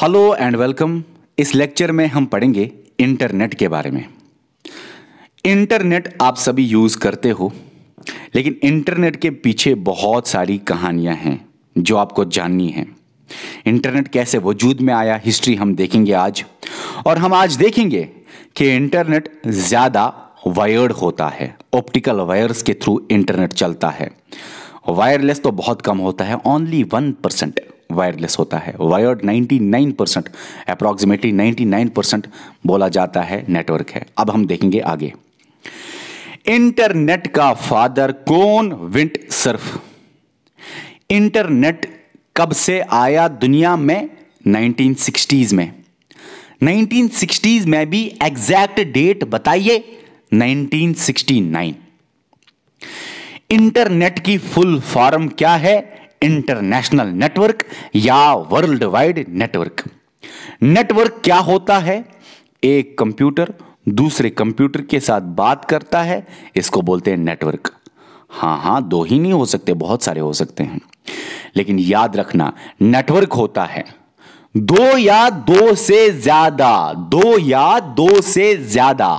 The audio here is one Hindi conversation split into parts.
हेलो एंड वेलकम इस लेक्चर में हम पढ़ेंगे इंटरनेट के बारे में इंटरनेट आप सभी यूज़ करते हो लेकिन इंटरनेट के पीछे बहुत सारी कहानियां हैं जो आपको जाननी है इंटरनेट कैसे वजूद में आया हिस्ट्री हम देखेंगे आज और हम आज देखेंगे कि इंटरनेट ज़्यादा वायर्ड होता है ऑप्टिकल वायर्स के थ्रू इंटरनेट चलता है वायरलेस तो बहुत कम होता है ओनली वन परसेंट वायरलेस होता है वायर्ड 99 परसेंट अप्रॉक्सीमेटली 99 परसेंट बोला जाता है नेटवर्क है अब हम देखेंगे आगे इंटरनेट का फादर कौन विंट सर्फ इंटरनेट कब से आया दुनिया में 1960s में 1960s में भी एग्जैक्ट डेट बताइए 1969 इंटरनेट की फुल फॉर्म क्या है इंटरनेशनल नेटवर्क या वर्ल्ड वाइड नेटवर्क नेटवर्क क्या होता है एक कंप्यूटर दूसरे कंप्यूटर के साथ बात करता है इसको बोलते हैं नेटवर्क हाँ हाँ दो ही नहीं हो सकते बहुत सारे हो सकते हैं लेकिन याद रखना नेटवर्क होता है दो या दो से ज्यादा दो या दो से ज्यादा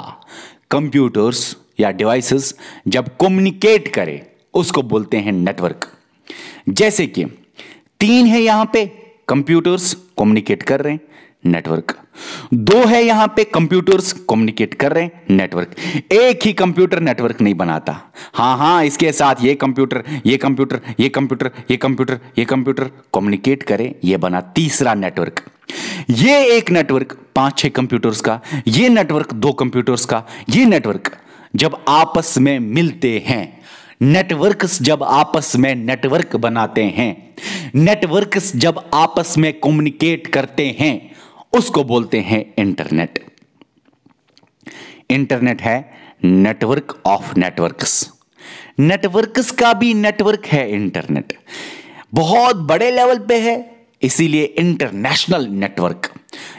कंप्यूटर्स या डिवाइसेस जब कम्युनिकेट करें उसको बोलते हैं नेटवर्क जैसे कि तीन है यहां पे कंप्यूटर्स कम्युनिकेट कर रहे हैं नेटवर्क दो है यहां पे कंप्यूटर्स कम्युनिकेट कर रहे हैं नेटवर्क एक ही कंप्यूटर नेटवर्क नहीं बनाता हां हां इसके साथ ये कंप्यूटर ये कंप्यूटर ये कंप्यूटर ये कंप्यूटर ये कंप्यूटर कम्युनिकेट करे ये बना तीसरा नेटवर्क ये एक नेटवर्क पांच छह कंप्यूटर्स का ये नेटवर्क दो कंप्यूटर्स का ये नेटवर्क जब आपस में मिलते हैं नेटवर्क्स जब आपस में नेटवर्क बनाते हैं नेटवर्क्स जब आपस में कम्युनिकेट करते हैं उसको बोलते हैं इंटरनेट इंटरनेट है नेटवर्क ऑफ नेटवर्क्स नेटवर्क्स का भी नेटवर्क है इंटरनेट बहुत बड़े लेवल पे है इसीलिए इंटरनेशनल नेटवर्क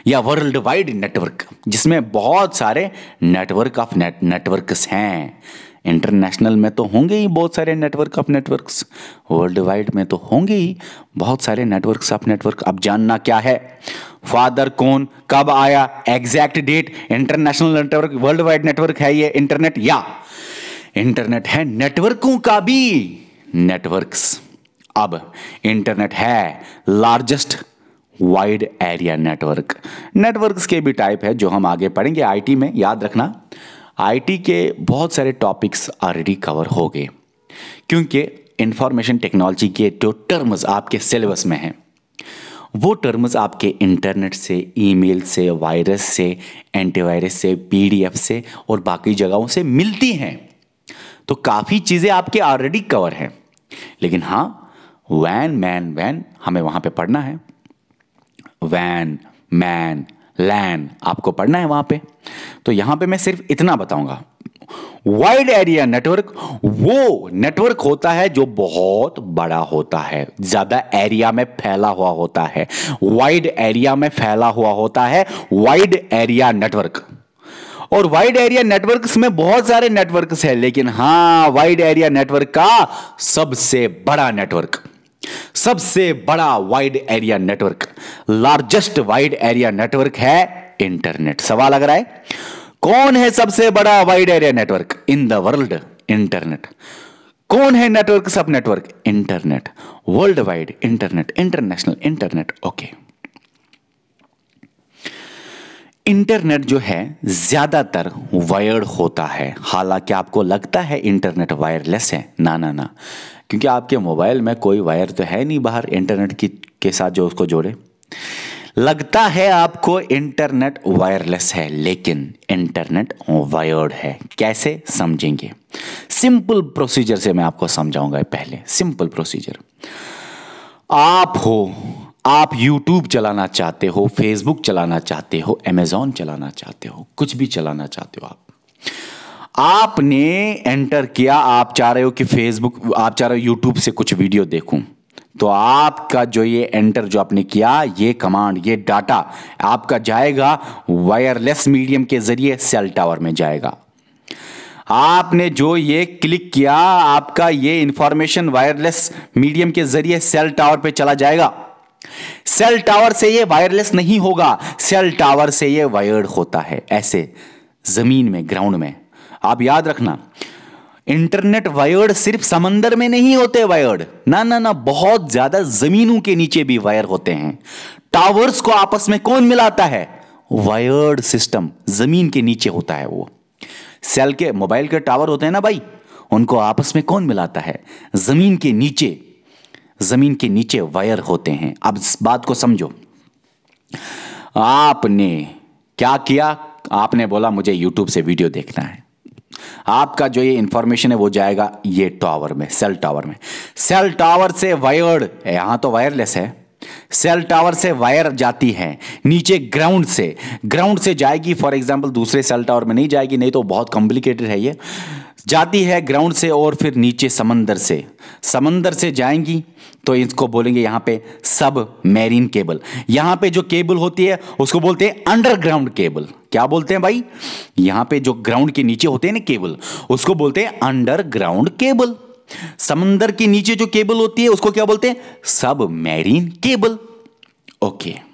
या वर्ल्ड वाइड नेटवर्क जिसमें बहुत सारे नेटवर्क ऑफ नेट नेटवर्क्स हैं इंटरनेशनल में तो होंगे ही बहुत सारे network of networks world wide में तो होंगे ही बहुत सारे नेटवर्क्स ऑफ नेटवर्क अब जानना क्या है फादर कौन कब आया exact date international network world wide network है ये इंटरनेट या इंटरनेट है नेटवर्कों का भी नेटवर्क्स अब इंटरनेट है largest wide area network networks के भी टाइप है जो हम आगे पढ़ेंगे आईटी में याद रखना आईटी के बहुत सारे टॉपिक्स ऑलरेडी कवर हो गए क्योंकि इंफॉर्मेशन टेक्नोलॉजी के जो टर्म्स आपके सिलेबस में हैं वो टर्म्स आपके इंटरनेट से ईमेल से वायरस से एंटीवायरस से पीडीएफ से और बाकी जगहों से मिलती हैं तो काफ़ी चीज़ें आपके ऑलरेडी कवर हैं लेकिन हाँ वैन मैन वैन हमें वहाँ पे पढ़ना है वैन मैन लैंड आपको पढ़ना है वहां पे तो यहां पे मैं सिर्फ इतना बताऊंगा वाइड एरिया नेटवर्क वो नेटवर्क होता है जो बहुत बड़ा होता है ज्यादा एरिया में फैला हुआ होता है वाइड एरिया में फैला हुआ होता है वाइड एरिया नेटवर्क और वाइड एरिया नेटवर्क में बहुत सारे नेटवर्क है लेकिन हां वाइड एरिया नेटवर्क का सबसे बड़ा नेटवर्क सबसे बड़ा wide area network largest wide area network है इंटरनेट सवाल लग रहा है कौन है सबसे बड़ा wide area network in the world internet कौन है नेटवर्क सब network internet world wide internet international internet okay internet जो है ज्यादातर वायर्ड होता है हालांकि आपको लगता है इंटरनेट वायरलेस है ना ना ना क्योंकि आपके मोबाइल में कोई वायर तो है नहीं बाहर इंटरनेट की के साथ जो उसको जोड़े लगता है आपको इंटरनेट वायरलेस है लेकिन इंटरनेट वायर्ड है कैसे समझेंगे सिंपल प्रोसीजर से मैं आपको समझाऊंगा पहले सिंपल प्रोसीजर आप हो आप यूट्यूब चलाना चाहते हो फेसबुक चलाना चाहते हो Amazon चलाना चाहते हो कुछ भी चलाना चाहते हो आप आपने एंटर किया आप चाह रहे हो कि फेसबुक आप चाह रहे हो यूट्यूब से कुछ वीडियो देखूं तो आपका जो ये एंटर जो आपने किया ये कमांड ये डाटा आपका जाएगा वायरलेस मीडियम के जरिए सेल टावर में जाएगा आपने जो ये क्लिक किया आपका ये इंफॉर्मेशन वायरलेस मीडियम के जरिए सेल टावर पे चला जाएगा सेल टावर से ये वायरलेस नहीं होगा सेल टावर से ये वायर्ड होता है ऐसे जमीन में ग्राउंड में आप याद रखना इंटरनेट वायर्ड सिर्फ समंदर में नहीं होते वायर्ड ना ना ना बहुत ज्यादा जमीनों के नीचे भी वायर होते हैं टावर्स को आपस में कौन मिलाता है वायर्ड सिस्टम जमीन के नीचे होता है वो सेल के मोबाइल के टावर होते हैं ना भाई उनको आपस में कौन मिलाता है जमीन के नीचे जमीन के नीचे वायर होते हैं अब इस बात को समझो आपने क्या किया आपने बोला मुझे यूट्यूब से वीडियो देखना है आपका जो ये इंफॉर्मेशन है वो जाएगा ये टावर में सेल टावर में सेल टावर से वायर्ड यहां तो वायरलेस है सेल टावर से वायर जाती है नीचे ग्राउंड से ग्राउंड से जाएगी फॉर एग्जाम्पल दूसरे सेल टावर में नहीं जाएगी नहीं तो बहुत कॉम्प्लिकेटेड है ये जाती है ग्राउंड से और फिर नीचे समंदर से समंदर से जाएंगी तो इसको बोलेंगे यहां पे सब मैरीन केबल यहां पे जो केबल होती है उसको बोलते हैं अंडरग्राउंड केबल क्या बोलते हैं भाई यहां पे जो ग्राउंड के नीचे होते हैं ना केबल उसको बोलते हैं अंडरग्राउंड केबल समंदर के नीचे जो केबल होती है उसको क्या बोलते हैं सब मैरीन केबल ओके okay.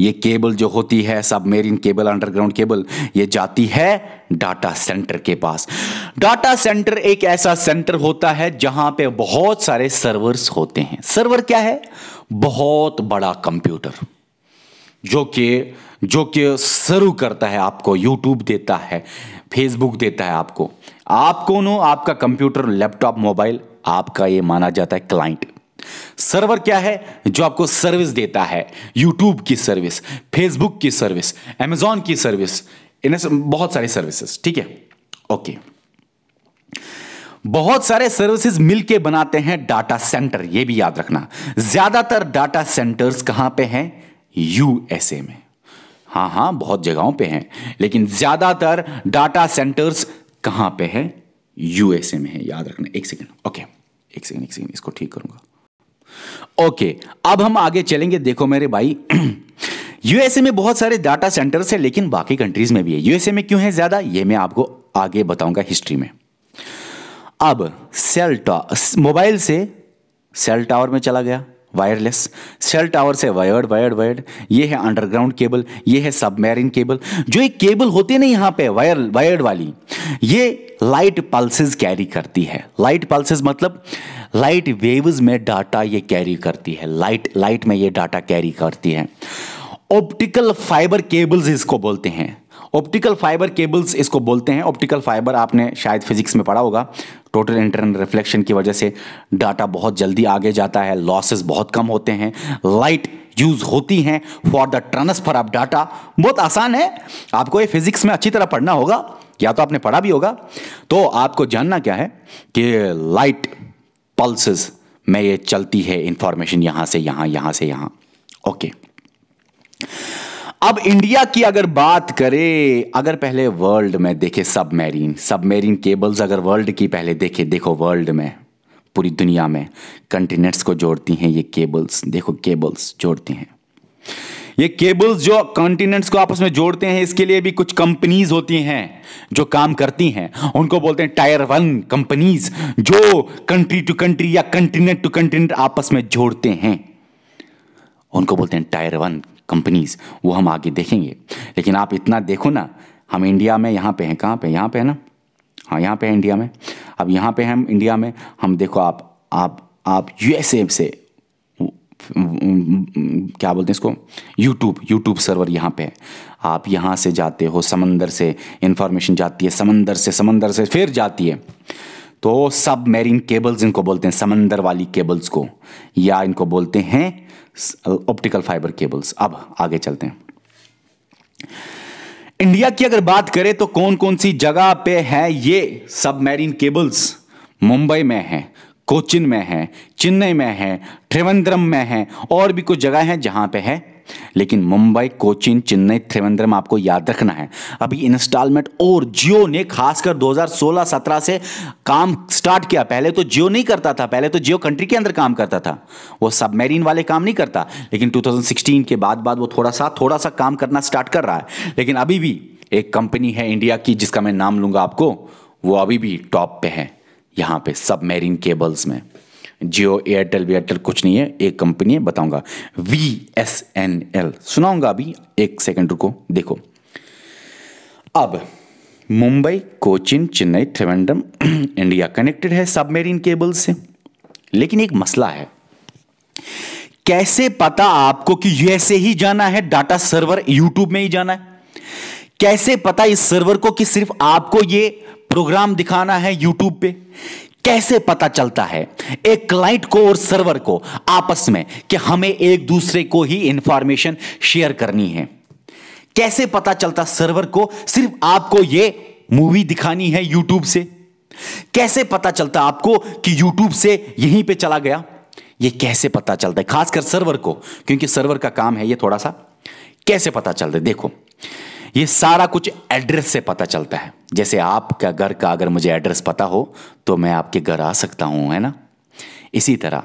ये केबल जो होती है सब सबमेरिन केबल अंडरग्राउंड केबल ये जाती है डाटा सेंटर के पास डाटा सेंटर एक ऐसा सेंटर होता है जहां पे बहुत सारे सर्वर्स होते हैं सर्वर क्या है बहुत बड़ा कंप्यूटर जो कि जो कि सर्व करता है आपको यूट्यूब देता है फेसबुक देता है आपको आप कौन हो आपका कंप्यूटर लैपटॉप मोबाइल आपका ये माना जाता है क्लाइंट सर्वर क्या है जो आपको सर्विस देता है यूट्यूब की सर्विस फेसबुक की सर्विस एमेजॉन की सर्विस इन बहुत सारी सर्विसेज ठीक है ओके बहुत सारे सर्विसेज मिलके बनाते हैं डाटा सेंटर ये भी याद रखना ज्यादातर डाटा सेंटर्स कहां पे हैं यूएसए में हां हां बहुत जगहों पे हैं लेकिन ज्यादातर डाटा सेंटर्स कहां पे हैं यूएसए में है याद रखना एक सेकेंड ओके एक सेकेंड एक सेकेंड इसको ठीक करूंगा ओके अब हम आगे चलेंगे देखो मेरे भाई यूएसए में बहुत सारे डाटा सेंटर्स है लेकिन बाकी कंट्रीज में भी है यूएसए में क्यों है ज्यादा ये मैं आपको आगे बताऊंगा हिस्ट्री में अब सेल टावर मोबाइल से सेल टावर में चला गया वायरलेस सेल टावर से वायर्ड वायर्ड वायर्ड ये है अंडरग्राउंड केबल ये है सबमेरिन केबल जो एक केबल होती है ना यहाँ पे वायर वायर्ड वाली ये लाइट पल्सेस कैरी करती है लाइट पल्सेस मतलब लाइट वेव्स में डाटा ये कैरी करती है लाइट लाइट में ये डाटा कैरी करती है ऑप्टिकल फाइबर केबल्स इसको बोलते हैं ऑप्टिकल फाइबर केबल्स इसको बोलते हैं ऑप्टिकल फाइबर आपने शायद फिजिक्स में पढ़ा होगा टोटल इंटरनल रिफ्लेक्शन की वजह से डाटा बहुत जल्दी आगे जाता है लॉसेस बहुत कम होते हैं लाइट यूज होती हैं for the transfer of data बहुत आसान है आपको ये फिजिक्स में अच्छी तरह पढ़ना होगा या तो आपने पढ़ा भी होगा तो आपको जानना क्या है कि लाइट पल्सेस में ये चलती है इंफॉर्मेशन यहां से यहां यहां से यहां ओके अब इंडिया की अगर बात करें अगर पहले वर्ल्ड में देखे सबमरीन सबमरीन केबल्स अगर वर्ल्ड की पहले देखे देखो वर्ल्ड में पूरी दुनिया में कंटिनेंट्स को जोड़ती हैं ये केबल्स देखो केबल्स जोड़ती हैं ये केबल्स जो कॉन्टिनेंट्स को आपस में जोड़ते हैं इसके लिए भी कुछ कंपनीज होती हैं जो काम करती हैं उनको बोलते हैं टायर वन कंपनीज जो कंट्री टू कंट्री या कंटिनेंट टू कंटिनेंट आपस में जोड़ते हैं उनको बोलते हैं टायर वन कंपनीज वो हम आगे देखेंगे लेकिन आप इतना देखो ना हम इंडिया में यहाँ पे हैं कहाँ पे यहाँ पे है ना हाँ यहाँ पे है इंडिया में अब यहाँ पे हम इंडिया में हम देखो आप आप आप यूएसए से क्या बोलते हैं इसको यूट्यूब यूट्यूब सर्वर यहाँ पे आप यहाँ से जाते हो समंदर से इंफॉर्मेशन जाती है समंदर से समंदर से फिर जाती है तो सब मेरीन केबल्स इनको बोलते हैं समंदर वाली केबल्स को या इनको बोलते हैं ऑप्टिकल फाइबर केबल्स अब आगे चलते हैं इंडिया की अगर बात करें तो कौन कौन सी जगह पे है ये सब मेरीन केबल्स मुंबई में है कोचिन में है चेन्नई में है त्रिवेंद्रम में है और भी कुछ जगह हैं जहां पे है लेकिन मुंबई कोचिन चेन्नई त्रिवेंद्रम आपको याद रखना है अभी इंस्टॉलमेंट और जियो ने खासकर 2016-17 से काम स्टार्ट किया पहले तो जियो नहीं करता था पहले तो जियो कंट्री के अंदर काम करता था वो सबमेरीन वाले काम नहीं करता लेकिन 2016 के बाद बाद वो थोड़ा सा थोड़ा सा काम करना स्टार्ट कर रहा है लेकिन अभी भी एक कंपनी है इंडिया की जिसका मैं नाम लूंगा आपको वो अभी भी टॉप पे है यहाँ पे सबमेरिन केबल्स में जियो एयरटेल वेयरटेल कुछ नहीं है एक कंपनी है बताऊंगा वी एस एन एल सुनाऊंगा अभी एक सेकेंड रुको देखो अब मुंबई कोचिन चेन्नई त्रिवेंडम इंडिया कनेक्टेड है मेरीन केबल से लेकिन एक मसला है कैसे पता आपको कि यूएसए ही जाना है डाटा सर्वर यूट्यूब में ही जाना है कैसे पता इस सर्वर को कि सिर्फ आपको ये प्रोग्राम दिखाना है यूट्यूब पे कैसे पता चलता है एक क्लाइंट को और सर्वर को आपस में कि हमें एक दूसरे को ही इंफॉर्मेशन शेयर करनी है कैसे पता चलता सर्वर को सिर्फ आपको ये मूवी दिखानी है यूट्यूब से कैसे पता चलता आपको कि यूट्यूब से यहीं पे चला गया ये कैसे पता चलता है खासकर सर्वर को क्योंकि सर्वर का काम है ये थोड़ा सा कैसे पता चलता है देखो ये सारा कुछ एड्रेस से पता चलता है जैसे आपका घर का अगर मुझे एड्रेस पता हो तो मैं आपके घर आ सकता हूं है ना इसी तरह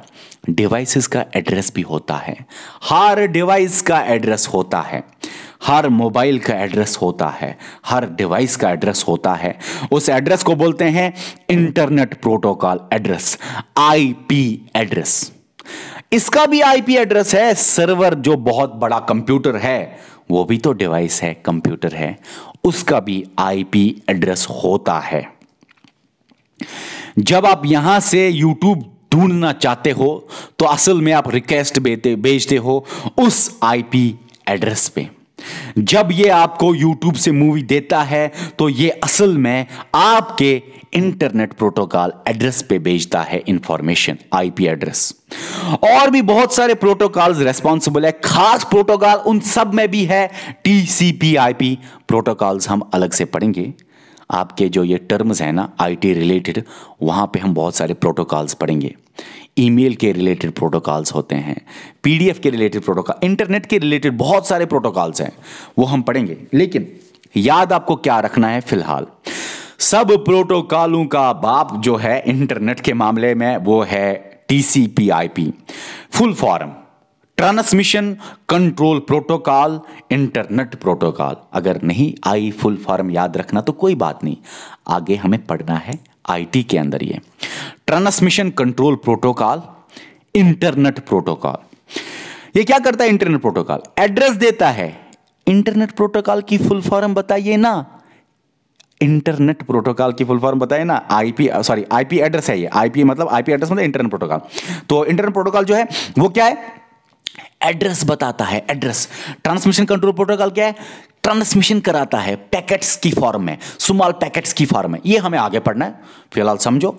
डिवाइसेस का एड्रेस भी होता है हर डिवाइस का एड्रेस होता है हर मोबाइल का एड्रेस होता है हर डिवाइस का एड्रेस होता है उस एड्रेस को बोलते हैं internet protocol address IP address इसका भी आईपी एड्रेस है सर्वर जो बहुत बड़ा कंप्यूटर है वो भी तो डिवाइस है कंप्यूटर है उसका भी आईपी एड्रेस होता है जब आप यहां से यूट्यूब ढूंढना चाहते हो तो असल में आप रिक्वेस्ट भेजते हो उस आईपी एड्रेस पे जब ये आपको यूट्यूब से मूवी देता है तो ये असल में आपके इंटरनेट प्रोटोकॉल एड्रेस पे भेजता है इंफॉर्मेशन आईपी एड्रेस और भी बहुत सारे प्रोटोकॉल रेस्पॉन्सिबल है खास प्रोटोकॉल उन सब में भी है आईपी प्रोटोकॉल्स हम अलग से पढ़ेंगे आपके जो ये टर्म्स हैं ना आईटी रिलेटेड वहाँ पे हम बहुत सारे प्रोटोकॉल्स पढ़ेंगे ईमेल के रिलेटेड प्रोटोकॉल्स होते हैं पीडीएफ के रिलेटेड प्रोटोकॉल इंटरनेट के रिलेटेड बहुत सारे प्रोटोकॉल्स हैं वो हम पढ़ेंगे लेकिन याद आपको क्या रखना है फिलहाल सब प्रोटोकॉलों का बाप जो है इंटरनेट के मामले में वो है TCP IP full form transmission control protocol internet protocol अगर नहीं आई फुल फॉर्म याद रखना तो कोई बात नहीं आगे हमें पढ़ना है आईटी के अंदर ये transmission control protocol internet protocol ये क्या करता है इंटरनेट प्रोटोकॉल एड्रेस देता है इंटरनेट प्रोटोकॉल की फुल फॉर्म बताइए ना इंटरनेट प्रोटोकॉल की फुल फॉर्म बताए ना आईपी सॉरी आईपी एड्रेस है ये आईपी मतलब आईपी एड्रेस मतलब इंटरनेट प्रोटोकॉल तो इंटरनेट प्रोटोकॉल जो है वो क्या है एड्रेस बताता है एड्रेस ट्रांसमिशन कंट्रोल प्रोटोकॉल क्या है ट्रांसमिशन कराता है पैकेट्स की फॉर्म में स्मॉल पैकेट्स की फॉर्म में ये हमें आगे पढ़ना है फिलहाल समझो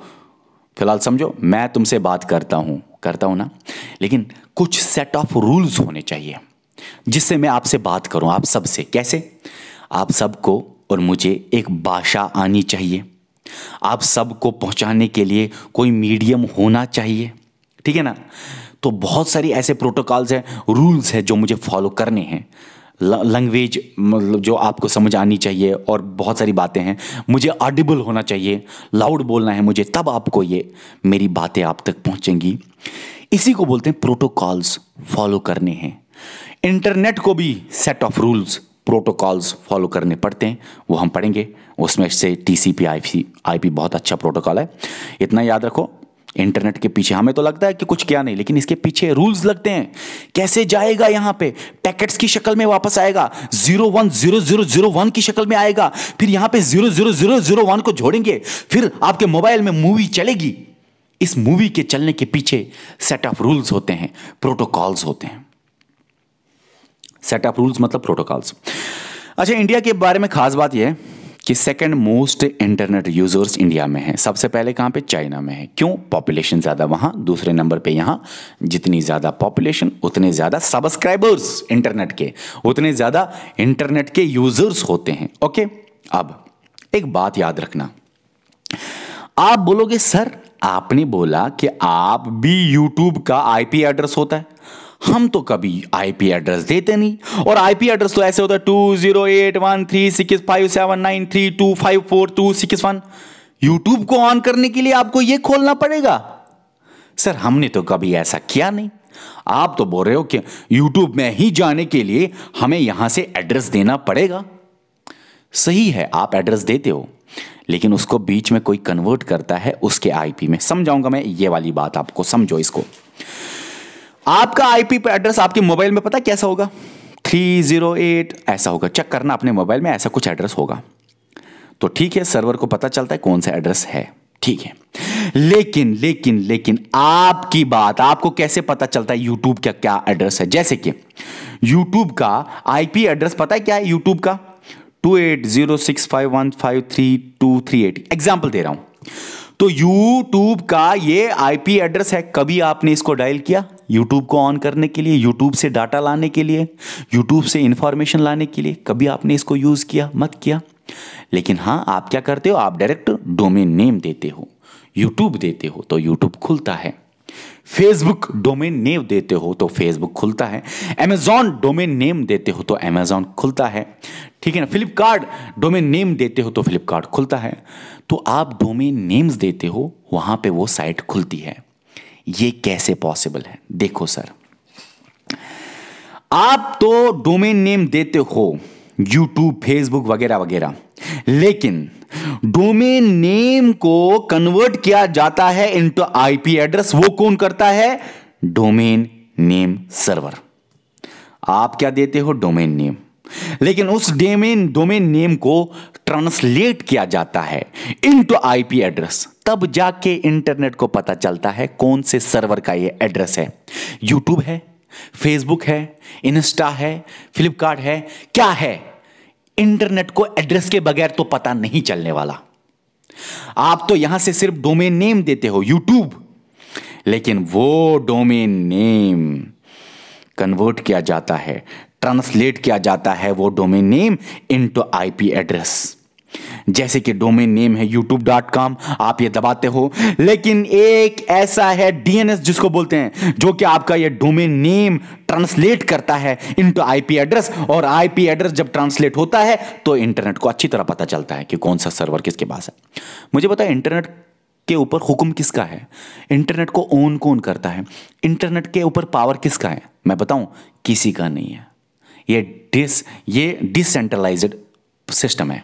फिलहाल समझो मैं तुमसे बात करता हूं करता हूं ना लेकिन कुछ सेट ऑफ रूल्स होने चाहिए जिससे मैं आपसे बात करूं आप सबसे कैसे आप सबको और मुझे एक भाषा आनी चाहिए आप सबको पहुंचाने के लिए कोई मीडियम होना चाहिए ठीक है ना तो बहुत सारी ऐसे प्रोटोकॉल्स हैं रूल्स हैं जो मुझे फॉलो करने हैं लैंग्वेज मतलब जो आपको समझ आनी चाहिए और बहुत सारी बातें हैं मुझे ऑडिबल होना चाहिए लाउड बोलना है मुझे तब आपको ये मेरी बातें आप तक पहुंचेंगी इसी को बोलते हैं प्रोटोकॉल्स फॉलो करने हैं इंटरनेट को भी set of rules protocols follow करने पड़ते हैं वो हम पढ़ेंगे उसमें से T C P I P I P बहुत अच्छा प्रोटोकॉल है इतना याद रखो इंटरनेट के पीछे हमें तो लगता है कि कुछ क्या नहीं लेकिन इसके पीछे रूल्स लगते हैं कैसे जाएगा यहाँ पे पैकेट्स की शक्ल में वापस आएगा zero one zero zero zero one की शक्ल में आएगा फिर यहाँ पे zero zero zero zero one को जोड़ेंगे फिर आपके मोबाइल में मूवी चलेगी इस मूवी के चलने के पीछे सेट ऑफ रूल्स होते हैं प्रोटोकॉल्स होते हैं सेट ऑफ रूल्स मतलब प्रोटोकॉल्स अच्छा इंडिया के बारे में खास बात यह है कि second most internet users India में है सबसे पहले कहाँ पे चाइना में है क्यों पॉपुलेशन ज़्यादा वहां दूसरे नंबर पे यहाँ जितनी ज़्यादा पॉपुलेशन उतने ज़्यादा सब्सक्राइबर्स इंटरनेट के उतने ज़्यादा इंटरनेट के यूजर्स होते हैं ओके अब एक बात याद रखना आप बोलोगे सर आपने बोला कि आप भी यूट्यूब का आईपी एड्रेस होता है हम तो कभी आईपी एड्रेस देते नहीं और आईपी एड्रेस तो ऐसे होता है two zero five seven nine three two five four two six one YouTube को ऑन करने के लिए आपको यह खोलना पड़ेगा सर हमने तो कभी ऐसा किया नहीं आप तो बोल रहे हो कि यूट्यूब में ही जाने के लिए हमें यहां से एड्रेस देना पड़ेगा सही है आप एड्रेस देते हो लेकिन उसको बीच में कोई कन्वर्ट करता है उसके आईपी में समझाऊंगा मैं ये वाली बात आपको समझो इसको आपका आईपी एड्रेस आपके मोबाइल में पता कैसा होगा 308 ऐसा होगा चेक करना अपने मोबाइल में ऐसा कुछ एड्रेस होगा तो ठीक है सर्वर को पता चलता है कौन सा एड्रेस है ठीक है लेकिन लेकिन लेकिन आपकी बात आपको कैसे पता चलता है यूट्यूब का क्या एड्रेस है जैसे कि यूट्यूब का आईपी एड्रेस पता है क्या है यूट्यूब का two two eight zero six five five one three three eight example दे रहा हूं तो यूट्यूब का ये पी एड्रेस है कभी आपने इसको डायल किया यूट्यूब को ऑन करने के लिए यूट्यूब से डाटा लाने के लिए यूट्यूब से इंफॉर्मेशन लाने के लिए कभी आपने इसको यूज़ किया मत किया लेकिन हाँ आप क्या करते हो आप डायरेक्ट डोमेन नेम देते हो यूट्यूब देते हो तो यूट्यूब खुलता है फेसबुक डोमेन नेम देते हो तो फेसबुक खुलता है अमेजॉन डोमेन नेम देते हो तो अमेजॉन खुलता है ठीक है ना फ्लिपकार्ट डोमेन नेम देते हो तो फ्लिपकार्ट खुलता है तो आप डोमेन नेम्स देते हो वहां पे वो साइट खुलती है ये कैसे पॉसिबल है देखो सर आप तो डोमेन नेम देते हो यूट्यूब फेसबुक वगैरह वगैरह लेकिन डोमेन नेम को कन्वर्ट किया जाता है इनटू आईपी एड्रेस वो कौन करता है डोमेन नेम सर्वर आप क्या देते हो डोमेन नेम लेकिन उस डोमेन डोमेन नेम को ट्रांसलेट किया जाता है इनटू आईपी एड्रेस तब जाके इंटरनेट को पता चलता है कौन से सर्वर का ये एड्रेस है यूट्यूब है फेसबुक है इंस्टा है फ्लिपकार्ट है क्या है इंटरनेट को एड्रेस के बगैर तो पता नहीं चलने वाला आप तो यहां से सिर्फ डोमेन नेम देते हो यूट्यूब लेकिन वो डोमेन नेम कन्वर्ट किया जाता है ट्रांसलेट किया जाता है वो domain name into IP address जैसे कि डोमेन नेम है youtube.com आप ये दबाते हो लेकिन एक ऐसा है डीएनएस जिसको बोलते हैं जो कि आपका ये डोमेन नेम ट्रांसलेट करता है इनटू आईपी एड्रेस और आईपी एड्रेस जब ट्रांसलेट होता है तो इंटरनेट को अच्छी तरह पता चलता है कि कौन सा सर्वर किसके पास है मुझे पता है इंटरनेट के ऊपर हुक्म किसका है इंटरनेट को ओन कौन करता है इंटरनेट के ऊपर पावर किसका है मैं बताऊं किसी का नहीं है ये डिस ये डिसेंट्रलाइज्ड सिस्टम है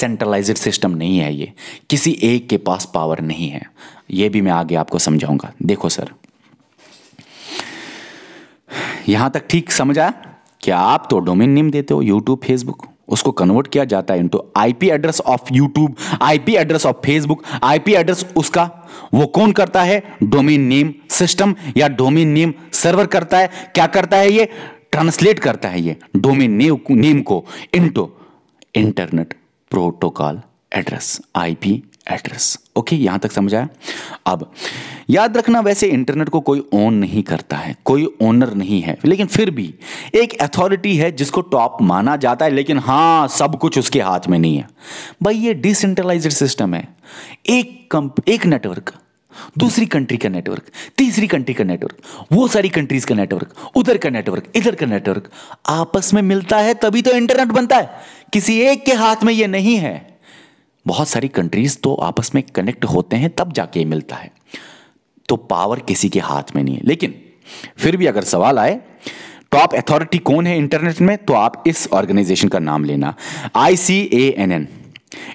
सेंट्रलाइज्ड सिस्टम नहीं है ये किसी एक के पास पावर नहीं है ये भी मैं आगे आपको समझाऊंगा देखो सर यहां तक ठीक समझ आया आप तो डोमेन नेम देते हो यूट्यूब फेसबुक उसको कन्वर्ट किया जाता है into IP address of YouTube IP address of Facebook IP address उसका वो कौन करता है डोमेन नेम सिस्टम या डोमेन नेम सर्वर करता है क्या करता है ये ट्रांसलेट करता है ये डोमेन नेम को into internet protocol address IP address okay यहां तक समझ आया अब याद रखना वैसे इंटरनेट को कोई ओन नहीं करता है कोई ओनर नहीं है लेकिन फिर भी एक अथॉरिटी है जिसको टॉप माना जाता है लेकिन हाँ सब कुछ उसके हाथ में नहीं है भाई ये डिसेंट्रलाइज सिस्टम है एक कंप एक नेटवर्क दूसरी कंट्री का नेटवर्क तीसरी कंट्री का नेटवर्क वो सारी कंट्रीज का नेटवर्क उधर का नेटवर्क इधर का नेटवर्क आपस में मिलता है तभी तो इंटरनेट बनता है किसी एक के हाथ में ये नहीं है बहुत सारी कंट्रीज तो आपस में कनेक्ट होते हैं तब जाके ये मिलता है तो पावर किसी के हाथ में नहीं है लेकिन फिर भी अगर सवाल आए टॉप अथॉरिटी कौन है इंटरनेट में तो आप इस ऑर्गेनाइजेशन का नाम लेना I C N N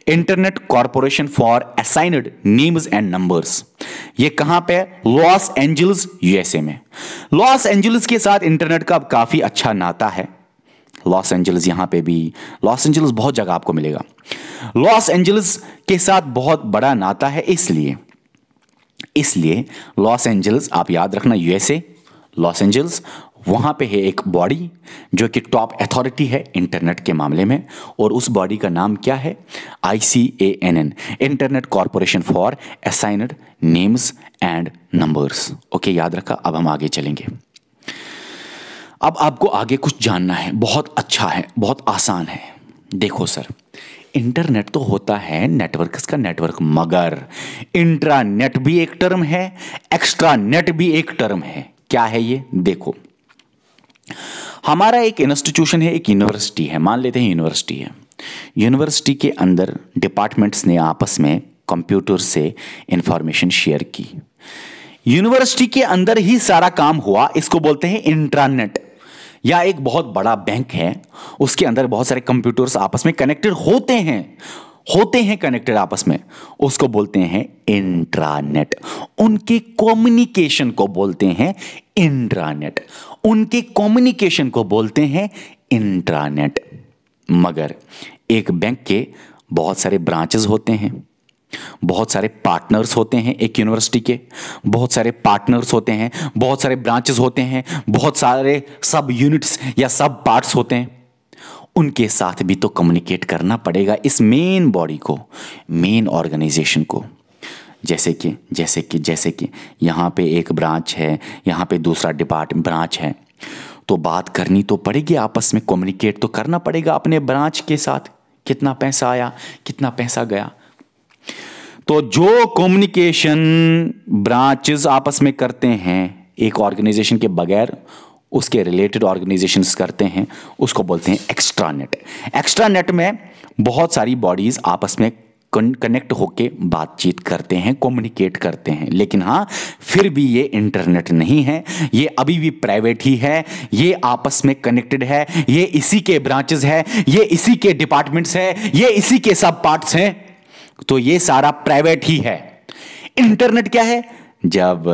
internet corporation for assigned names and numbers ये कहां पे लॉस एंजल्स यूएसए में लॉस एंजल्स के साथ इंटरनेट का अब काफी अच्छा नाता है लॉस एंजल्स यहाँ पे भी लॉस एंजल्स बहुत जगह आपको मिलेगा लॉस एंजल्स के साथ बहुत बड़ा नाता है इसलिए इसलिए लॉस एंजल्स आप याद रखना यूएसए लॉस एंजल्स वहाँ पे है एक बॉडी जो कि टॉप अथॉरिटी है इंटरनेट के मामले में और उस बॉडी का नाम क्या है I C A N N internet corporation for assigned names and numbers okay याद रखा अब हम आगे चलेंगे अब आपको आगे कुछ जानना है बहुत अच्छा है बहुत आसान है देखो सर इंटरनेट तो होता है नेटवर्क का नेटवर्क मगर इंट्रानेट भी एक टर्म है एक्स्ट्रा नेट भी एक टर्म है क्या है ये देखो हमारा एक इंस्टीट्यूशन है एक यूनिवर्सिटी है मान लेते हैं यूनिवर्सिटी है यूनिवर्सिटी के अंदर डिपार्टमेंट्स ने आपस में कंप्यूटर से इंफॉर्मेशन शेयर की यूनिवर्सिटी के अंदर ही सारा काम हुआ इसको बोलते हैं इंट्रानेट या एक बहुत बड़ा बैंक है उसके अंदर बहुत सारे कंप्यूटर्स आपस में कनेक्टेड होते हैं होते हैं कनेक्टेड आपस में उसको बोलते हैं इंट्रानेट उनके कम्युनिकेशन को बोलते हैं इंट्रानेट उनके कम्युनिकेशन को बोलते हैं इंट्रानेट मगर एक बैंक के बहुत सारे ब्रांचेस होते हैं बहुत सारे पार्टनर्स होते हैं एक यूनिवर्सिटी के बहुत सारे पार्टनर्स होते हैं बहुत सारे ब्रांचेस होते हैं बहुत सारे सब यूनिट्स या सब पार्ट्स होते हैं उनके साथ भी तो कम्युनिकेट करना पड़ेगा इस मेन बॉडी को मेन ऑर्गेनाइजेशन को जैसे कि जैसे कि जैसे कि यहाँ पे एक ब्रांच है यहाँ पे दूसरा डिपार्ट ब्रांच है तो बात करनी तो पड़ेगी आपस में कम्युनिकेट तो करना पड़ेगा अपने ब्रांच के साथ कितना पैसा आया कितना पैसा गया तो जो कम्युनिकेशन ब्रांचेस आपस में करते हैं एक ऑर्गेनाइजेशन के बगैर उसके रिलेटेड ऑर्गेनाइजेशन करते हैं उसको बोलते हैं एक्स्ट्रा नेट एक्स्ट्रा नेट में बहुत सारी बॉडीज़ आपस में कनेक्ट होके बातचीत करते हैं कम्युनिकेट करते हैं लेकिन हाँ फिर भी ये इंटरनेट नहीं है ये अभी भी प्राइवेट ही है ये आपस में कनेक्टेड है ये इसी के ब्रांचेस है ये इसी के डिपार्टमेंट्स है ये इसी के सब पार्ट्स हैं तो ये सारा प्राइवेट ही है इंटरनेट क्या है जब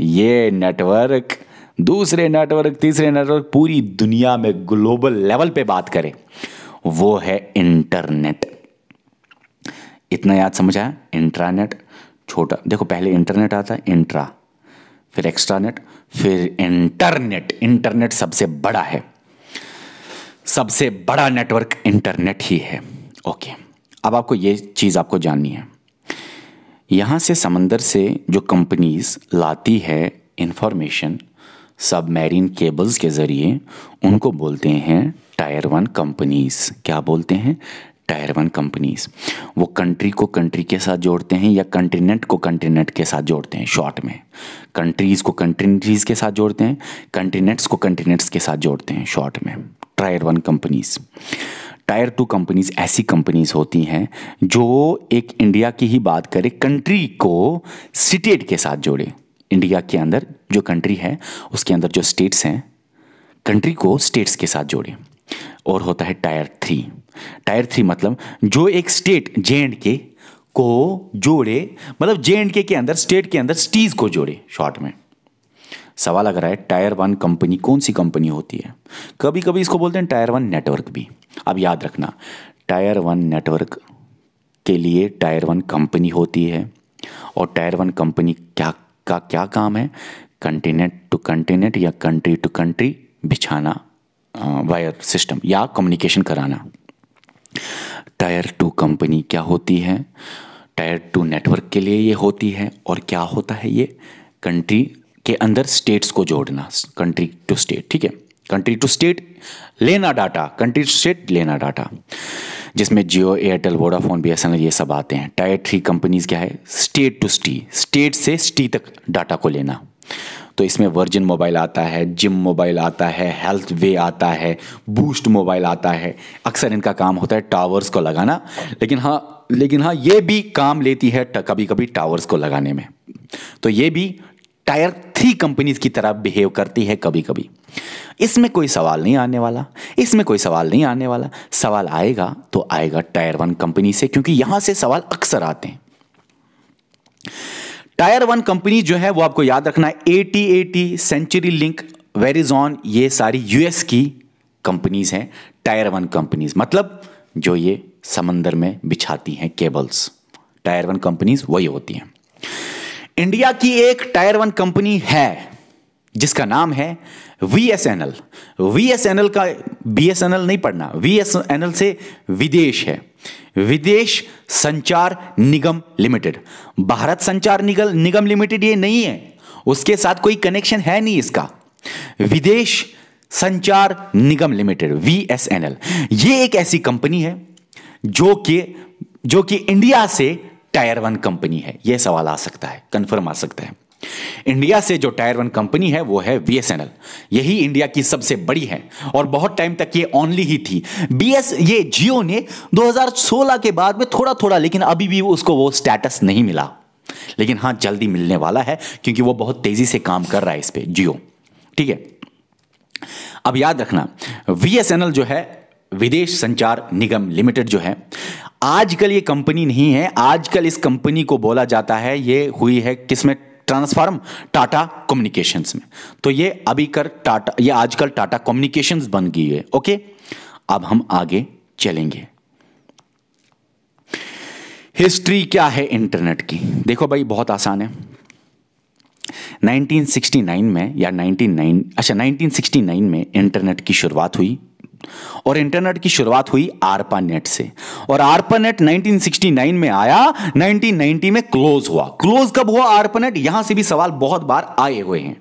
ये नेटवर्क दूसरे नेटवर्क तीसरे नेटवर्क पूरी दुनिया में ग्लोबल लेवल पे बात करें वो है इंटरनेट इतना याद समझ आया इंट्रानेट छोटा देखो पहले इंटरनेट आता है इंट्रा फिर एक्स्ट्रानेट फिर इंटरनेट इंटरनेट सबसे बड़ा है सबसे बड़ा नेटवर्क इंटरनेट ही है ओके okay. अब आपको ये चीज़ आपको जाननी है यहाँ से समंदर से जो कंपनीज लाती है इन्फॉर्मेशन सबमेरीन केबल्स के ज़रिए उनको बोलते हैं टायर वन कंपनीज क्या बोलते हैं टायर वन कंपनीज वो कंट्री को कंट्री के साथ जोड़ते हैं या कंटिनेंट को कंटिनेंट के साथ जोड़ते हैं शॉर्ट में कंट्रीज़ को कंट्रीज के साथ जोड़ते हैं कंटिनेंट्स को कंटिनेंट्स के साथ जोड़ते हैं शॉर्ट में tier one companies tier two companies ऐसी कंपनीज होती हैं जो एक इंडिया की ही बात करें कंट्री को स्टेट के साथ जोड़े इंडिया के अंदर जो कंट्री है उसके अंदर जो स्टेट्स हैं कंट्री को स्टेट्स के साथ जोड़े और होता है टायर थ्री टायर थ्री मतलब जो एक स्टेट जे एंड के को जोड़े मतलब जे एंड के के अंदर स्टेट के अंदर स्टीज को जोड़े शॉर्ट में सवाल अगर है टायर वन कंपनी कौन सी कंपनी होती है कभी कभी इसको बोलते हैं टायर वन नेटवर्क भी अब याद रखना टायर वन नेटवर्क के लिए टायर वन कंपनी होती है और टायर वन कंपनी क्या का क्या काम है कंटिनेंट टू कंटिनेंट या कंट्री टू कंट्री बिछाना वायर सिस्टम या कम्युनिकेशन कराना टायर टू कंपनी क्या होती है टायर टू नेटवर्क के लिए ये होती है और क्या होता है ये कंट्री के अंदर स्टेट्स को जोड़ना कंट्री टू स्टेट ठीक है कंट्री टू स्टेट लेना डाटा कंट्री टू स्टेट लेना डाटा जिसमें जियो एयरटेल वोडाफोन बी ये सब आते हैं टायर थ्री कंपनीज क्या है स्टेट टू स्टी स्टेट से स्टी तक डाटा को लेना तो इसमें वर्जिन मोबाइल आता है जिम मोबाइल आता है हेल्थ वे आता है बूस्ट मोबाइल आता है अक्सर इनका काम होता है टावर्स को लगाना लेकिन हाँ लेकिन हाँ ये भी काम लेती है कभी कभी टावर्स को लगाने में तो ये भी टायर थ्री कंपनीज की तरह बिहेव करती है कभी कभी इसमें कोई सवाल नहीं आने वाला इसमें कोई सवाल नहीं आने वाला सवाल आएगा तो आएगा टायर वन कंपनी से क्योंकि यहां से सवाल अक्सर आते हैं टायर वन कंपनी जो है वो आपको याद रखना है AT AT century link Verizon ये सारी यूएस की कंपनीज हैं टायर वन कंपनीज मतलब जो ये समंदर में बिछाती हैं केबल्स टायर वन कंपनीज वही होती हैं इंडिया की एक टायर वन कंपनी है जिसका नाम है V S N L V S N L का बी एस एन एल नहीं पढ़ना वी एस एन एल से विदेश है विदेश संचार निगम लिमिटेड भारत संचार निगम निगम लिमिटेड ये नहीं है उसके साथ कोई कनेक्शन है नहीं इसका Videsh Sanchar Nigam limited V S N L ये एक ऐसी कंपनी है जो कि जो कि इंडिया से टायर वन कंपनी है यह सवाल आ सकता है कंफर्म आ सकता है इंडिया से जो टायर वन कंपनी है वो है बीएसएनएल यही इंडिया की सबसे बड़ी है और बहुत टाइम तक ये ओनली ही थी बीएस ये जियो ने 2016 के बाद में थोड़ा थोड़ा लेकिन अभी भी उसको वो स्टेटस नहीं मिला लेकिन हां जल्दी मिलने वाला है क्योंकि वो बहुत तेजी से काम कर रहा है इस पर जियो ठीक है अब याद रखना वीएसएनएल जो है विदेश संचार निगम लिमिटेड जो है आजकल ये कंपनी नहीं है आजकल इस कंपनी को बोला जाता है ये हुई है किसमें ट्रांसफार्म टाटा कम्युनिकेशंस में तो ये अभी कर टाटा ये आजकल टाटा कम्युनिकेशंस बन गई है ओके अब हम आगे चलेंगे हिस्ट्री क्या है इंटरनेट की देखो भाई बहुत आसान है 1969 में या 99 अच्छा 1969 में इंटरनेट की शुरुआत हुई और इंटरनेट की शुरुआत हुई आरपा नेट से और आरपा नेट 1969 में आया 1990 में क्लोज हुआ क्लोज कब हुआ आरपा नेट यहां से भी सवाल बहुत बार आए हुए हैं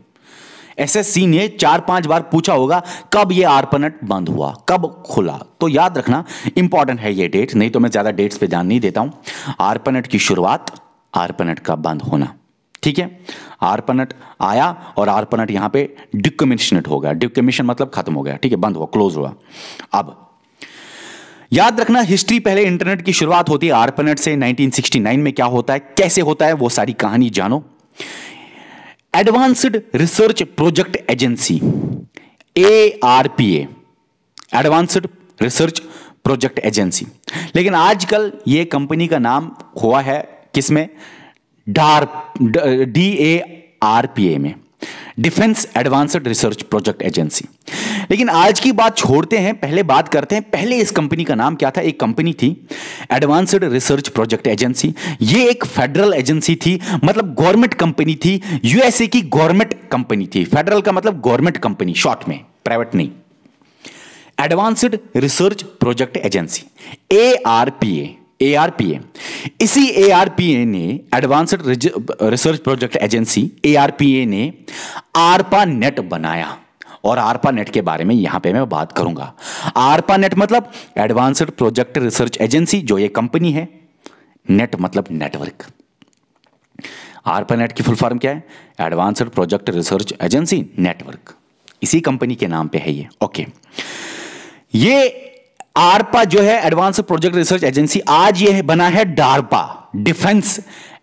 एसएससी ने चार पांच बार पूछा होगा कब ये आरपनट बंद हुआ कब खुला तो याद रखना इंपॉर्टेंट है ये डेट नहीं तो मैं ज्यादा डेट्स पे ध्यान नहीं देता हूं आरपनट की शुरुआत आरपनट का बंद होना ठीक है आर्पनेट आया और आर्पनेट यहां पे डिकमिशनट हो गया डिकमिशन मतलब खत्म हो गया ठीक है बंद हुआ क्लोज हुआ अब याद रखना हिस्ट्री पहले इंटरनेट की शुरुआत होती है आर्पनेट से 1969 में क्या होता है कैसे होता है वो सारी कहानी जानो advanced research project agency A R P A advanced research project agency लेकिन आजकल ये कंपनी का नाम हुआ है किसमें D A R P A में defence advanced research project agency लेकिन आज की बात छोड़ते हैं पहले बात करते हैं पहले इस कंपनी का नाम क्या था एक कंपनी थी एडवांस्ड रिसर्च प्रोजेक्ट एजेंसी ये एक फेडरल एजेंसी थी मतलब गवर्नमेंट कंपनी थी यूएसए की गवर्नमेंट कंपनी थी फेडरल का मतलब गवर्नमेंट कंपनी शॉर्ट में प्राइवेट नहीं advanced research project agency A R P A ARPA इसी एआरपीए ने advanced research project agency ARPA ने आरपा नेट बनाया और आरपा नेट के बारे में यहां पे मैं बात करूंगा आरपा नेट मतलब एडवांस्ड प्रोजेक्ट रिसर्च एजेंसी जो ये कंपनी है नेट मतलब नेटवर्क आरपा नेट की फुल फॉर्म क्या है advanced project research agency network इसी कंपनी के नाम पे है ये ओके ये आरपा जो है एडवांस प्रोजेक्ट रिसर्च एजेंसी आज ये बना है DARPA defence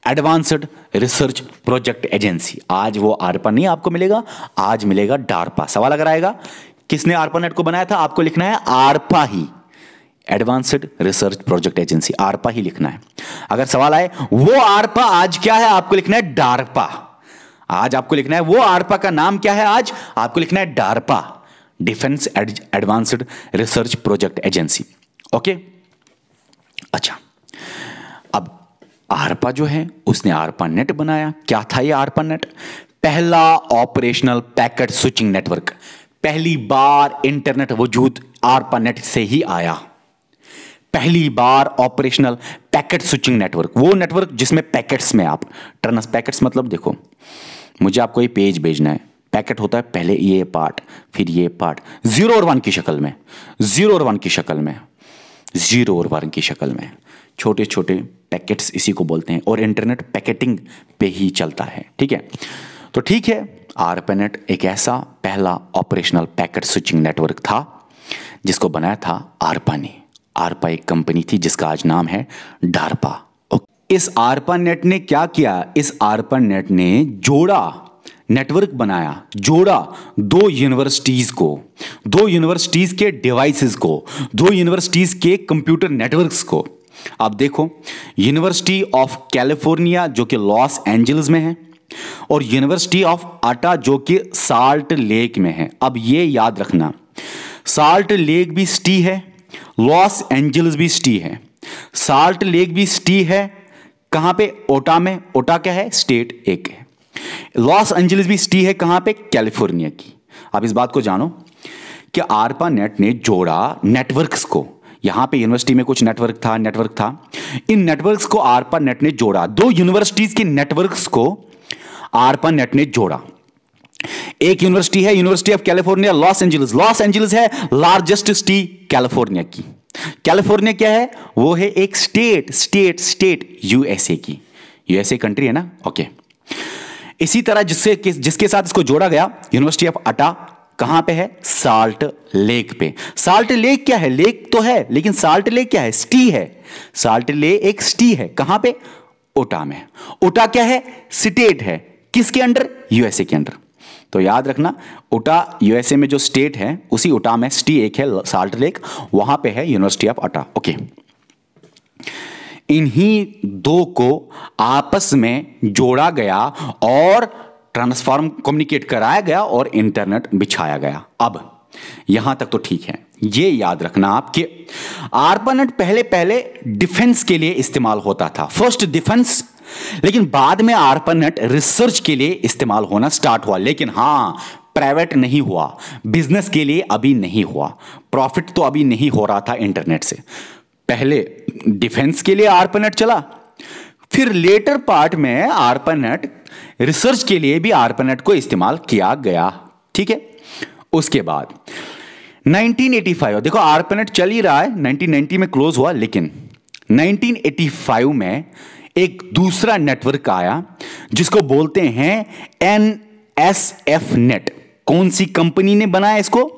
advanced research project agency आज वो आरपा नहीं आपको मिलेगा आज मिलेगा डारपा सवाल अगर आएगा किसने आरपा नेट को बनाया था आपको लिखना है आरपा ही advanced research project agency ARPA ही लिखना है अगर सवाल आए वो आरपा आज क्या है आपको लिखना है डारपा आज आपको लिखना है वो आरपा का नाम क्या है आज आपको लिखना है DARPA defence advanced research project agency okay अच्छा अब आरपा जो है उसने आरपा नेट बनाया क्या था ये आरपा नेट पहला ऑपरेशनल पैकेट स्विचिंग नेटवर्क पहली बार इंटरनेट वजूद आरपा नेट से ही आया पहली बार ऑपरेशनल पैकेट स्विचिंग नेटवर्क वो नेटवर्क जिसमें पैकेट्स में आप ट्रनस पैकेट्स मतलब देखो मुझे आपको ये पेज भेजना है पैकेट होता है पहले ये पार्ट फिर ये पार्ट जीरो और वन की शक्ल में जीरो और वन की शक्ल में जीरो और वन की शक्ल में छोटे छोटे पैकेट्स इसी को बोलते हैं और इंटरनेट पैकेटिंग पे ही चलता है ठीक है तो ठीक है आरपेनेट एक ऐसा पहला ऑपरेशनल पैकेट स्विचिंग नेटवर्क था जिसको बनाया था आरपा ने आरपा एक कंपनी थी जिसका आज नाम है डारपा इस आरपा नेट ने क्या किया इस आरपा नेट ने जोड़ा नेटवर्क बनाया जोड़ा दो यूनिवर्सिटीज़ को दो यूनिवर्सिटीज़ के डिवाइसेस को दो यूनिवर्सिटीज़ के कंप्यूटर नेटवर्क्स को आप देखो यूनिवर्सिटी ऑफ कैलिफोर्निया जो कि लॉस एंजल्स में है और यूनिवर्सिटी ऑफ आटा जो कि साल्ट लेक में है अब ये याद रखना साल्ट लेक भी सिटी है लॉस एंजल्स भी सिटी है साल्ट लेक भी सिटी है कहाँ पे ओटा में ओटा क्या है स्टेट एक है लॉस एंजलिस भी सिटी है कहां पे कैलिफोर्निया की आप इस बात को जानो कि आरपा नेट ने जोड़ा नेटवर्क्स को यहां पे यूनिवर्सिटी में कुछ नेटवर्क था नेटवर्क था इन नेटवर्क्स को आरपा नेट ने जोड़ा दो यूनिवर्सिटीज के नेटवर्क्स को आरपा नेट ने जोड़ा एक यूनिवर्सिटी है university of California Los Angeles Los Angeles है लार्जेस्ट सिटी कैलिफोर्निया की कैलिफोर्निया क्या है वो है एक स्टेट स्टेट स्टेट यूएसए की यूएसए कंट्री है ना ओके okay. इसी तरह जिससे जिसके साथ इसको जोड़ा गया यूनिवर्सिटी ऑफ अटा कहां पे है साल्ट लेक पे साल्ट लेक क्या है लेक तो है लेकिन साल्ट लेक क्या है स्टी है साल्ट लेक एक स्टी है कहां पे ओटा में ओटा क्या है स्टेट है किसके अंडर यूएसए के अंडर तो याद रखना ओटा यूएसए में जो स्टेट है उसी ओटा में स्टी एक है साल्ट लेक वहां पे है यूनिवर्सिटी ऑफ अटा ओके इन्हीं दो को आपस में जोड़ा गया और ट्रांसफॉर्म कम्युनिकेट कराया गया और इंटरनेट बिछाया गया अब यहां तक तो ठीक है ये याद रखना आप कि पहले पहले डिफेंस के लिए इस्तेमाल होता था फर्स्ट डिफेंस लेकिन बाद में आर्पनेट रिसर्च के लिए इस्तेमाल होना स्टार्ट हुआ लेकिन हाँ प्राइवेट नहीं हुआ बिजनेस के लिए अभी नहीं हुआ प्रॉफिट तो अभी नहीं हो रहा था इंटरनेट से पहले डिफेंस के लिए आरपनट चला फिर लेटर पार्ट में आरपनट रिसर्च के लिए भी आरपनट को इस्तेमाल किया गया ठीक है उसके बाद 1985 देखो आरपनट चल ही रहा है 1990 में क्लोज हुआ लेकिन 1985 में एक दूसरा नेटवर्क आया जिसको बोलते हैं एन एस एफ नेट कौन सी कंपनी ने बनाया इसको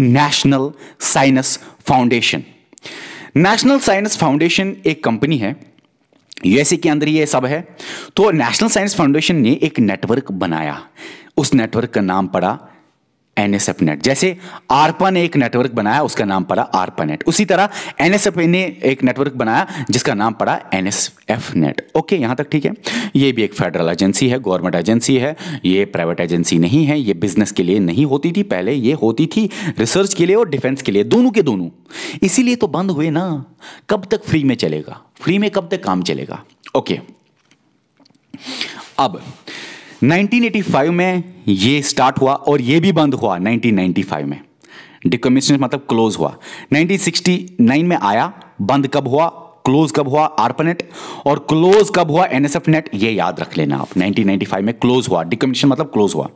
national science foundation national science foundation एक कंपनी है यूएसए के अंदर ये सब है तो नेशनल साइंस फाउंडेशन ने एक नेटवर्क बनाया उस नेटवर्क का नाम पड़ा एनएसएफ नेट जैसे आरपा ने एक नेटवर्क बनाया उसका नाम पड़ा आरपा नेट उसी तरह एनएसएफ ने एक नेटवर्क बनाया जिसका नाम पड़ा एनएसएफ नेट ओके यहां तक ठीक है ये भी एक फेडरल एजेंसी है गवर्नमेंट एजेंसी है ये प्राइवेट एजेंसी नहीं है ये बिजनेस के लिए नहीं होती थी पहले ये होती थी रिसर्च के लिए और डिफेंस के लिए दोनों के दोनों इसीलिए तो बंद हुए ना कब तक फ्री में चलेगा फ्री में कब तक काम चलेगा ओके अब 1985 में ये स्टार्ट हुआ और ये भी बंद हुआ 1995 में डिकमिशन मतलब क्लोज हुआ 1969 में आया बंद कब हुआ क्लोज कब हुआ आरपनेट और क्लोज कब हुआ एनएसएफ नेट ये याद रख लेना आप 1995 में क्लोज हुआ डिकमिशन मतलब क्लोज हुआ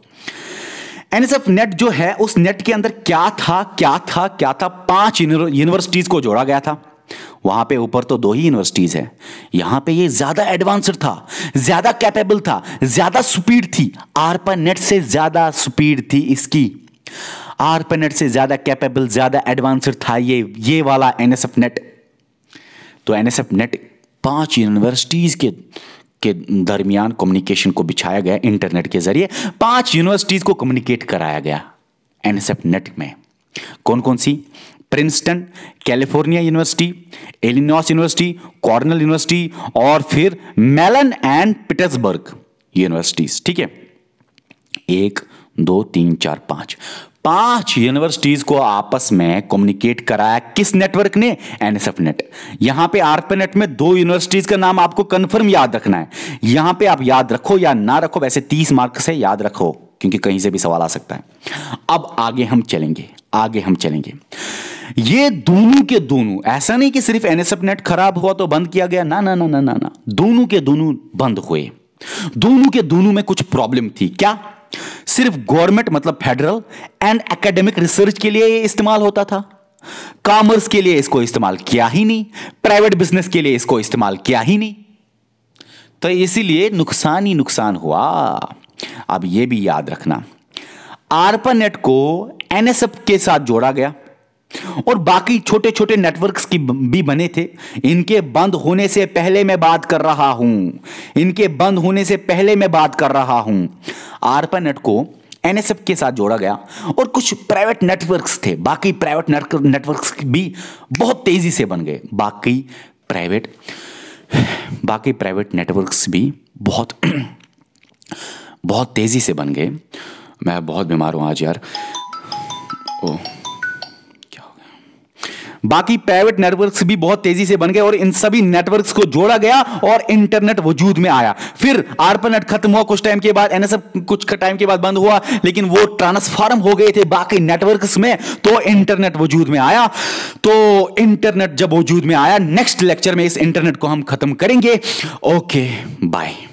एनएसएफ नेट जो है उस नेट के अंदर क्या था क्या था क्या था पांच यूनिवर्सिटीज को जोड़ा गया था वहां पे ऊपर तो दो ही यूनिवर्सिटीज़ है यहां पे ये ज़्यादा एडवांस्ड था ज़्यादा कैपेबल था ज़्यादा स्पीड थी नेट से ज़्यादा स्पीड थी इसकी नेट से ज़्यादा कैपेबल ज़्यादा एडवांस्ड था ये ये वाला एनएसएफ नेट तो एनएसएफ नेट पांच यूनिवर्सिटीज़ के के दरमियान कम्युनिकेशन को बिछाया गया इंटरनेट के ज़रिए पांच यूनिवर्सिटीज़ को कम्युनिकेट कराया गया एनएसएफ नेट में कौन कौन सी Princeton California university Illinois university Cornell university और फिर मेलन एंड पिटर्सबर्ग यूनिवर्सिटीज ठीक है एक दो तीन चार पांच पांच यूनिवर्सिटीज को आपस में कम्युनिकेट कराया किस नेटवर्क ने एनएसएफ नेट यहां पे आरपे नेट में दो यूनिवर्सिटीज का नाम आपको कंफर्म याद रखना है यहां पे आप याद रखो या ना रखो वैसे तीस मार्क्स है याद रखो क्योंकि कहीं से भी सवाल आ सकता है अब आगे हम चलेंगे आगे हम चलेंगे ये दोनों के दोनों ऐसा नहीं कि सिर्फ एनएसएफ नेट खराब हुआ तो बंद किया गया ना ना ना ना ना ना दोनों के दोनों बंद हुए दोनों के दोनों में कुछ प्रॉब्लम थी क्या सिर्फ गवर्नमेंट मतलब फेडरल एंड एकेडमिक रिसर्च के लिए इस्तेमाल होता था कॉमर्स के लिए इसको इस्तेमाल किया ही नहीं प्राइवेट बिजनेस के लिए इसको इस्तेमाल किया ही नहीं तो इसीलिए नुकसान ही नुकसान हुआ अब यह भी याद रखना आरपा नेट को एनएसएफ के साथ जोड़ा गया और बाकी छोटे छोटे नेटवर्क्स की भी बने थे इनके बंद होने से पहले मैं बात कर रहा हूं इनके बंद होने से पहले मैं बात कर रहा हूं आरपानेट को एनएसएफ के साथ जोड़ा गया और कुछ प्राइवेट नेटवर्क्स थे बाकी प्राइवेट नेटवर्क्स भी बहुत तेजी से बन गए बाकी प्राइवेट बाकी प्राइवेट नेटवर्क्स भी बहुत बहुत तेज़ी से बन गए मैं बहुत बीमार हूं आज यार ओ क्या हो गया बाकी प्राइवेट नेटवर्क्स भी बहुत तेजी से बन गए और इन सभी नेटवर्क्स को जोड़ा गया और इंटरनेट वजूद में आया फिर आरपनेट खत्म हुआ कुछ टाइम के बाद एनएसएफ कुछ टाइम के बाद बंद हुआ लेकिन वो ट्रांसफॉर्म हो गए थे बाकी नेटवर्क्स में तो इंटरनेट वजूद में आया तो इंटरनेट जब वजूद में आया नेक्स्ट लेक्चर में इस इंटरनेट को हम खत्म करेंगे ओके बाय